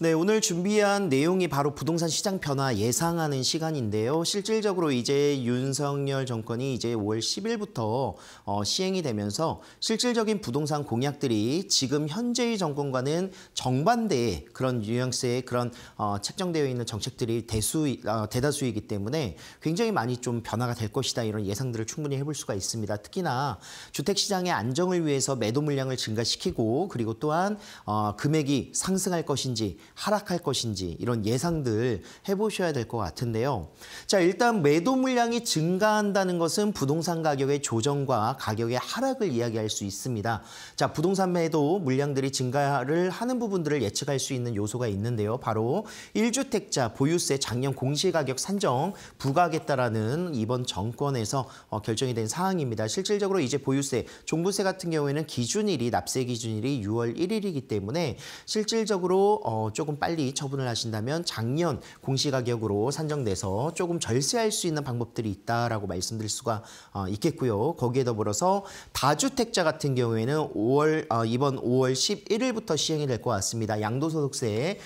네, 오늘 준비한 내용이 바로 부동산 시장 변화 예상하는 시간인데요. 실질적으로 이제 윤석열 정권이 이제 5월 10일부터 어, 시행이 되면서 실질적인 부동산 공약들이 지금 현재의 정권과는 정반대의 그런 유형스의 그런 어, 책정되어 있는 정책들이 대수, 어, 대다수이기 때문에 굉장히 많이 좀 변화가 될 것이다 이런 예상들을 충분히 해볼 수가 있습니다. 특히나 주택시장의 안정을 위해서 매도 물량을 증가시키고 그리고 또한 어, 금액이 상승할 것인지 하락할 것인지 이런 예상들 해보셔야 될 것 같은데요. 자, 일단 매도 물량이 증가한다는 것은 부동산 가격의 조정과 가격의 하락을 이야기할 수 있습니다. 자, 부동산 매도 물량들이 증가를 하는 부분들을 예측할 수 있는 요소가 있는데요. 바로 1주택자 보유세 작년 공시가격 산정 부과하겠다라는 이번 정권에서 어, 결정이 된 사항입니다. 실질적으로 이제 보유세, 종부세 같은 경우에는 기준일이 납세 기준일이 6월 1일이기 때문에 실질적으로 어, 조금 빨리 처분을 하신다면 작년 공시가격으로 산정돼서 조금 절세할 수 있는 방법들이 있다라고 말씀드릴 수가 어, 있겠고요. 거기에 더불어서 다주택자 같은 경우에는 5월 어, 이번 5월 11일부터 시행이 될 것 같습니다. 양도소득세에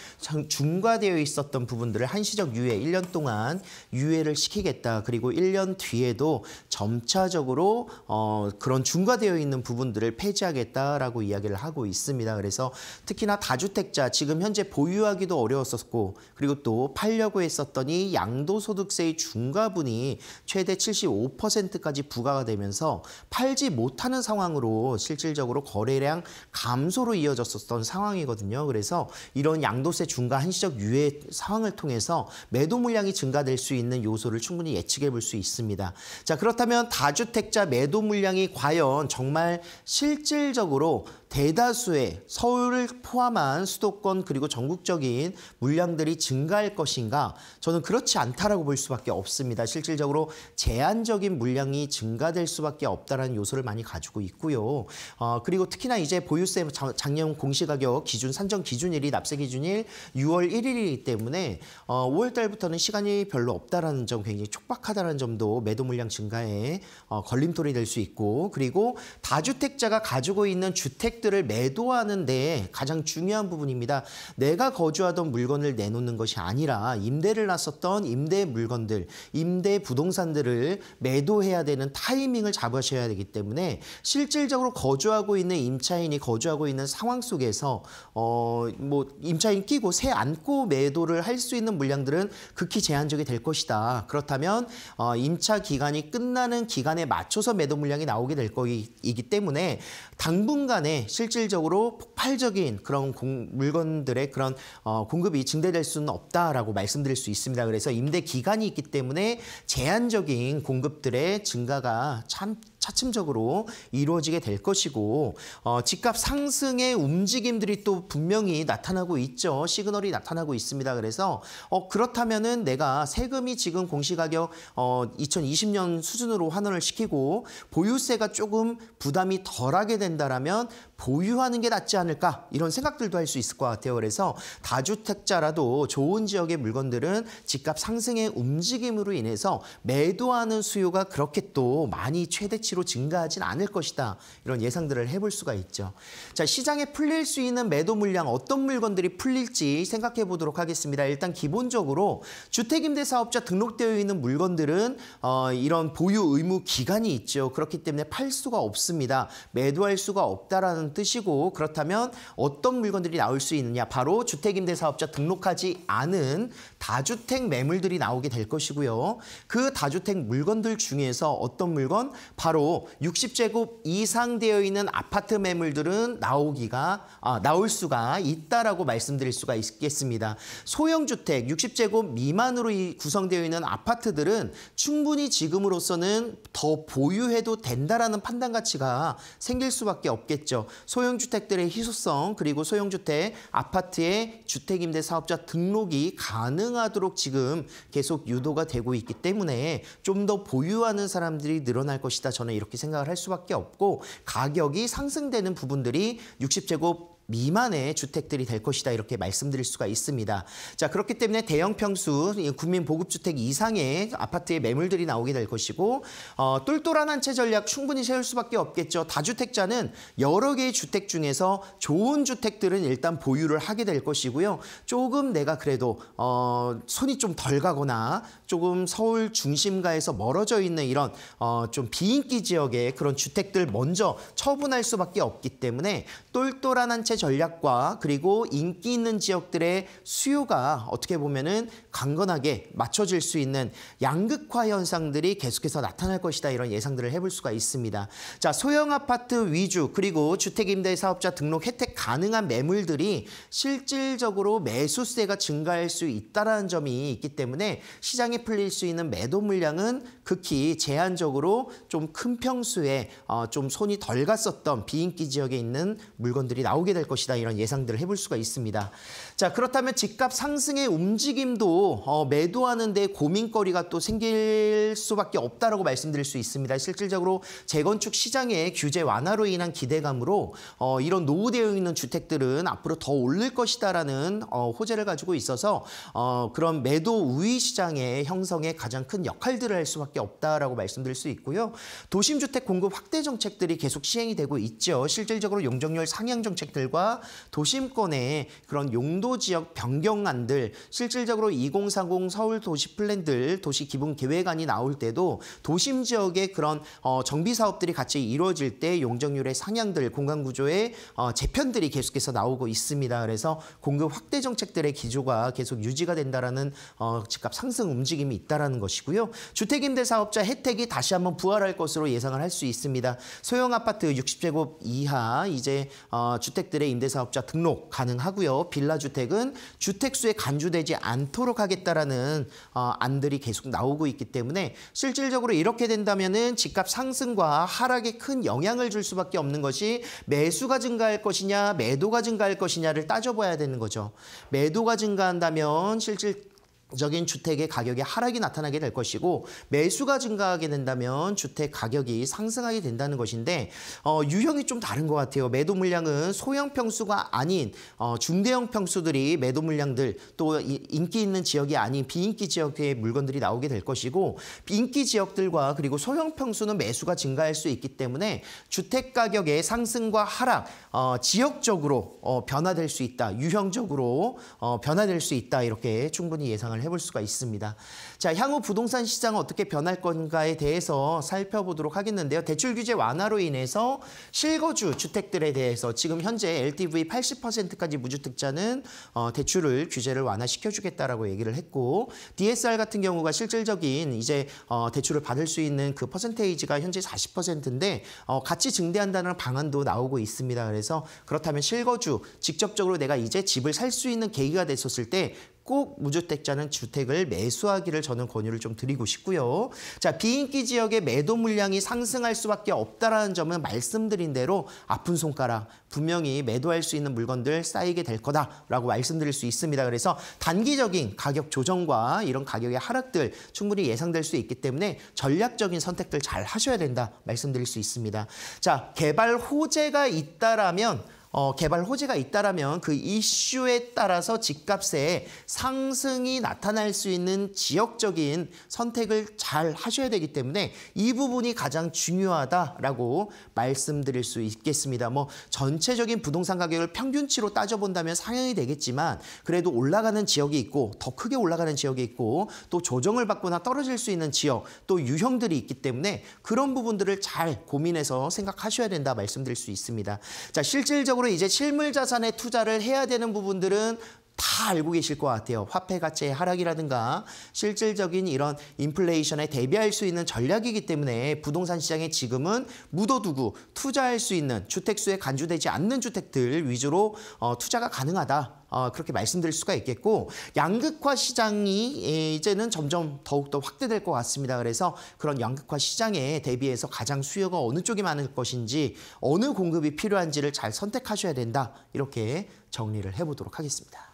중과되어 있었던 부분들을 한시적 유예 1년 동안 유예를 시키겠다. 그리고 1년 뒤에도 점차적으로 어, 그런 중과되어 있는 부분들을 폐지하겠다라고 이야기를 하고 있습니다. 그래서 특히나 다주택자 지금 현재 보 보유하기도 어려웠었고 그리고 또 팔려고 했었더니 양도소득세의 중과분이 최대 75%까지 부과가 되면서 팔지 못하는 상황으로 실질적으로 거래량 감소로 이어졌었던 상황이거든요. 그래서 이런 양도세 중과 한시적 유예 상황을 통해서 매도 물량이 증가될 수 있는 요소를 충분히 예측해 볼 수 있습니다. 자 그렇다면 다주택자 매도 물량이 과연 정말 실질적으로 대다수의 서울을 포함한 수도권 그리고 전국적인 물량들이 증가할 것인가? 저는 그렇지 않다라고 볼 수밖에 없습니다. 실질적으로 제한적인 물량이 증가될 수밖에 없다라는 요소를 많이 가지고 있고요. 어, 그리고 특히나 이제 보유세 작년 뭐 공시가격 기준 산정 기준일이 납세 기준일 6월 1일이기 때문에 어, 5월 달부터는 시간이 별로 없다라는 점 굉장히 촉박하다는 점도 매도 물량 증가에 어, 걸림돌이 될 수 있고 그리고 다주택자가 가지고 있는 주택 주택들을 매도하는 데 가장 중요한 부분입니다. 내가 거주하던 물건을 내놓는 것이 아니라 임대를 났었던 임대 물건들, 임대 부동산들을 매도해야 되는 타이밍을 잡으셔야 되기 때문에 실질적으로 거주하고 있는 임차인이 거주하고 있는 상황 속에서 어뭐 임차인 끼고 새 안고 매도를 할 수 있는 물량들은 극히 제한적이 될 것이다. 그렇다면 어 임차 기간이 끝나는 기간에 맞춰서 매도 물량이 나오게 될 거이기 때문에 당분간에 실질적으로 폭발적인 그런 공, 물건들의 그런 어, 공급이 증대될 수는 없다라고 말씀드릴 수 있습니다. 그래서 임대 기간이 있기 때문에 제한적인 공급들의 증가가 참 차츰적으로 이루어지게 될 것이고 어, 집값 상승의 움직임들이 또 분명히 나타나고 있죠. 시그널이 나타나고 있습니다. 그래서 어, 그렇다면은 내가 세금이 지금 공시가격 어, 2020년 수준으로 환원을 시키고 보유세가 조금 부담이 덜하게 된다라면 보유하는 게 낫지 않을까 이런 생각들도 할 수 있을 것 같아요. 그래서 다주택자라도 좋은 지역의 물건들은 집값 상승의 움직임으로 인해서 매도하는 수요가 그렇게 또 많이 최대치 수치로 증가하진 않을 것이다. 이런 예상들을 해볼 수가 있죠. 자, 시장에 풀릴 수 있는 매도 물량 어떤 물건들이 풀릴지 생각해 보도록 하겠습니다. 일단 기본적으로 주택임대 사업자 등록되어 있는 물건들은 어, 이런 보유 의무 기간이 있죠. 그렇기 때문에 팔 수가 없습니다. 매도할 수가 없다라는 뜻이고 그렇다면 어떤 물건들이 나올 수 있느냐? 바로 주택임대 사업자 등록하지 않은 다주택 매물들이 나오게 될 것이고요. 그 다주택 물건들 중에서 어떤 물건? 바로 바로 60제곱 이상 되어 있는 아파트 매물들은 나오기가 아, 나올 수가 있다라고 말씀드릴 수가 있겠습니다. 소형 주택 60제곱 미만으로 구성되어 있는 아파트들은 충분히 지금으로서는 더 보유해도 된다라는 판단 가치가 생길 수밖에 없겠죠. 소형 주택들의 희소성 그리고 소형 주택 아파트의 주택 임대 사업자 등록이 가능하도록 지금 계속 유도가 되고 있기 때문에 좀 더 보유하는 사람들이 늘어날 것이다. 저는 이렇게 생각을 할 수밖에 없고 가격이 상승되는 부분들이 60제곱 미만의 주택들이 될 것이다 이렇게 말씀드릴 수가 있습니다. 자 그렇기 때문에 대형 평수 국민 보급 주택 이상의 아파트의 매물들이 나오게 될 것이고 어, 똘똘한 한 채 전략 충분히 세울 수밖에 없겠죠. 다주택자는 여러 개의 주택 중에서 좋은 주택들은 일단 보유를 하게 될 것이고요. 조금 내가 그래도 어, 손이 좀 덜 가거나 조금 서울 중심가에서 멀어져 있는 이런 어, 좀 비인기 지역의 그런 주택들 먼저 처분할 수밖에 없기 때문에 똘똘한 한채 정체 전략과 그리고 인기 있는 지역들의 수요가 어떻게 보면은 강건하게 맞춰질 수 있는 양극화 현상들이 계속해서 나타날 것이다 이런 예상들을 해볼 수가 있습니다. 자, 소형 아파트 위주 그리고 주택임대 사업자 등록 혜택 가능한 매물들이 실질적으로 매수세가 증가할 수 있다라는 점이 있기 때문에 시장에 풀릴 수 있는 매도 물량은 극히 제한적으로 좀 큰 평수에 어, 좀 손이 덜 갔었던 비인기 지역에 있는 물건들이 나오게 될될 것이다 이런 예상들을 해볼 수가 있습니다. 자 그렇다면 집값 상승의 움직임도 어, 매도하는데 고민거리가 또 생길 수밖에 없다라고 말씀드릴 수 있습니다. 실질적으로 재건축 시장의 규제 완화로 인한 기대감으로 어, 이런 노후되어 있는 주택들은 앞으로 더 오를 것이다라는 어, 호재를 가지고 있어서 어, 그런 매도 우위 시장의 형성에 가장 큰 역할들을 할 수밖에 없다라고 말씀드릴 수 있고요. 도심 주택 공급 확대 정책들이 계속 시행이 되고 있죠. 실질적으로 용적률 상향 정책들 사업들과 도심권의 그런 용도 지역 변경안들 실질적으로 2030 서울 도시 플랜들 도시 기본 계획안이 나올 때도 도심 지역의 그런 어, 정비 사업들이 같이 이루어질 때 용적률의 상향들 공간 구조의 어, 재편들이 계속해서 나오고 있습니다. 그래서 공급 확대 정책들의 기조가 계속 유지가 된다라는 어, 집값 상승 움직임이 있다라는 것이고요. 주택임대 사업자 혜택이 다시 한번 부활할 것으로 예상을 할 수 있습니다. 소형 아파트 60제곱 이하 이제 어, 주택들 주택임대의 임대사업자 등록 가능하고요. 빌라주택은 주택수에 간주되지 않도록 하겠다라는 어, 안들이 계속 나오고 있기 때문에 실질적으로 이렇게 된다면은 집값 상승과 하락에 큰 영향을 줄 수밖에 없는 것이 매수가 증가할 것이냐 매도가 증가할 것이냐를 따져봐야 되는 거죠. 매도가 증가한다면 실질 적인 주택의 가격의 하락이 나타나게 될 것이고 매수가 증가하게 된다면 주택 가격이 상승하게 된다는 것인데 어, 유형이 좀 다른 것 같아요. 매도 물량은 소형 평수가 아닌 어, 중대형 평수들이 매도 물량들 또 인기 있는 지역이 아닌 비인기 지역의 물건들이 나오게 될 것이고 비 인기 지역들과 그리고 소형 평수는 매수가 증가할 수 있기 때문에 주택 가격의 상승과 하락 어, 지역적으로 어, 변화될 수 있다. 유형적으로 어, 변화될 수 있다. 이렇게 충분히 예상을 해볼 수가 있습니다. 자, 향후 부동산 시장은 어떻게 변할 건가에 대해서 살펴보도록 하겠는데요. 대출 규제 완화로 인해서 실거주 주택들에 대해서 지금 현재 LTV 80%까지 무주택자는 어, 대출을 규제를 완화시켜주겠다라고 얘기를 했고 DSR 같은 경우가 실질적인 이제 어, 대출을 받을 수 있는 그 퍼센테이지가 현재 40%인데 어, 같이 증대한다는 방안도 나오고 있습니다. 그래서 그렇다면 실거주 직접적으로 내가 이제 집을 살 수 있는 계기가 됐었을 때꼭 무주택자는 주택을 매수하기를 저는 권유를 좀 드리고 싶고요. 자 비인기 지역의 매도 물량이 상승할 수밖에 없다라는 점은 말씀드린 대로 아픈 손가락 분명히 매도할 수 있는 물건들 쌓이게 될 거다라고 말씀드릴 수 있습니다. 그래서 단기적인 가격 조정과 이런 가격의 하락들 충분히 예상될 수 있기 때문에 전략적인 선택들 잘 하셔야 된다 말씀드릴 수 있습니다. 자 개발 호재가 있다라면 어, 개발 호재가 있다라면 그 이슈에 따라서 집값의 상승이 나타날 수 있는 지역적인 선택을 잘 하셔야 되기 때문에 이 부분이 가장 중요하다라고 말씀드릴 수 있겠습니다. 뭐 전체적인 부동산 가격을 평균치로 따져본다면 상향이 되겠지만 그래도 올라가는 지역이 있고 더 크게 올라가는 지역이 있고 또 조정을 받거나 떨어질 수 있는 지역 또 유형들이 있기 때문에 그런 부분들을 잘 고민해서 생각하셔야 된다 말씀드릴 수 있습니다. 자 실질적으로 이제 실물 자산에 투자를 해야 되는 부분들은 다 알고 계실 것 같아요. 화폐 가치의 하락이라든가 실질적인 이런 인플레이션에 대비할 수 있는 전략이기 때문에 부동산 시장에 지금은 묻어두고 투자할 수 있는 주택수에 간주되지 않는 주택들 위주로 어, 투자가 가능하다. 어, 그렇게 말씀드릴 수가 있겠고 양극화 시장이 예, 이제는 점점 더욱더 확대될 것 같습니다. 그래서 그런 양극화 시장에 대비해서 가장 수요가 어느 쪽이 많을 것인지 어느 공급이 필요한지를 잘 선택하셔야 된다. 이렇게 정리를 해보도록 하겠습니다.